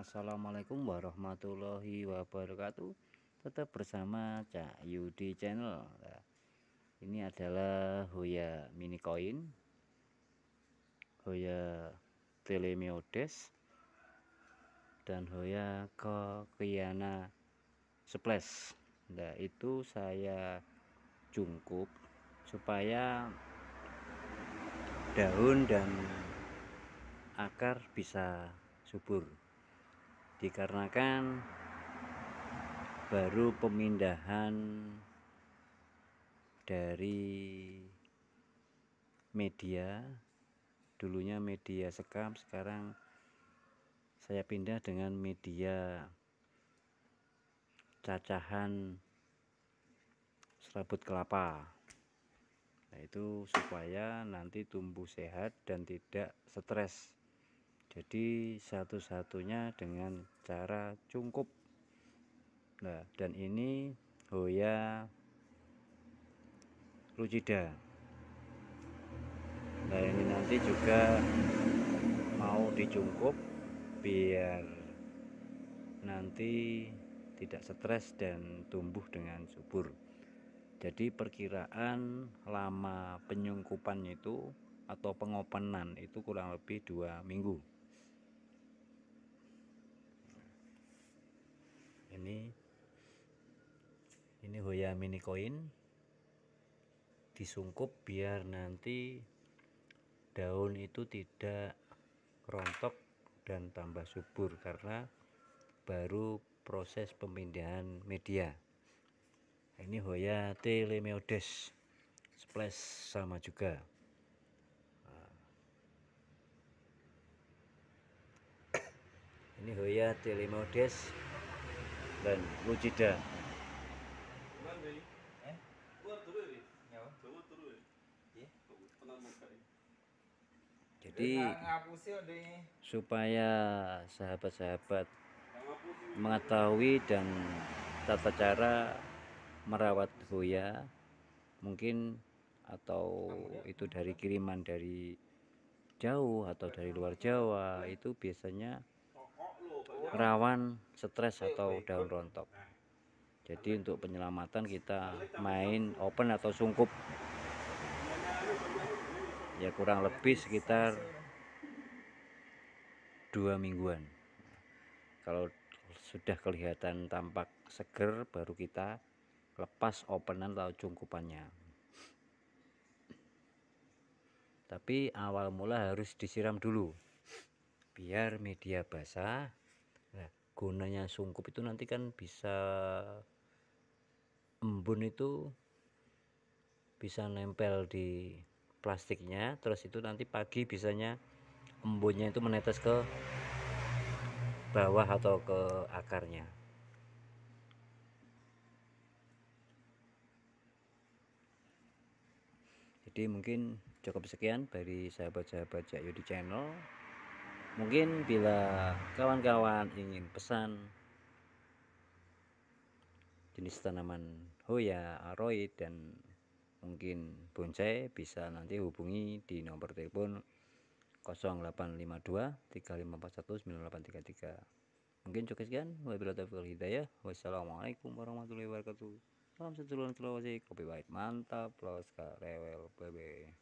Assalamualaikum warahmatullahi wabarakatuh tetap bersama Cak Yudi channel nah, ini adalah Hoya mini coin Hoya Telemiodes dan Hoya Kokiana Splash nah itu saya jungkup supaya daun dan akar bisa subur dikarenakan baru pemindahan dari media dulunya media sekam sekarang saya pindah dengan media cacahan serabut kelapa nah itu supaya nanti tumbuh sehat dan tidak stres jadi satu-satunya dengan cara cungkup nah dan ini Hoya Lucida nah ini nanti juga mau dicungkup biar nanti tidak stres dan tumbuh dengan subur jadi perkiraan lama penyungkupan itu atau pengopenan itu kurang lebih dua minggu ini ini Hoya mini coin disungkup biar nanti daun itu tidak rontok dan tambah subur karena baru proses pemindahan media ini Hoya telemeodes splash sama juga ini Hoya telemeodes dan Lucida. jadi supaya sahabat-sahabat mengetahui dan tata cara merawat buaya mungkin atau itu dari kiriman dari jauh atau dari luar Jawa itu biasanya rawan stres atau daun rontok jadi untuk penyelamatan kita main open atau sungkup ya kurang lebih sekitar dua mingguan kalau sudah kelihatan tampak seger baru kita lepas openan atau cungkupannya tapi awal mula harus disiram dulu biar media basah gunanya sungkup itu nanti kan bisa embun itu bisa nempel di plastiknya terus itu nanti pagi bisanya embunnya itu menetes ke bawah atau ke akarnya jadi mungkin cukup sekian dari sahabat-sahabat Cak Yudi channel mungkin bila kawan-kawan ingin pesan jenis tanaman hoya, aroid dan mungkin bonsai bisa nanti hubungi di nomor telepon 0852 3541 9833 mungkin cukup sekian wabillahi taufiq hidayah wassalamualaikum warahmatullahi wabarakatuh salam satu warahmatullahi wabarakatuh kopi baik mantap plus rewel bebe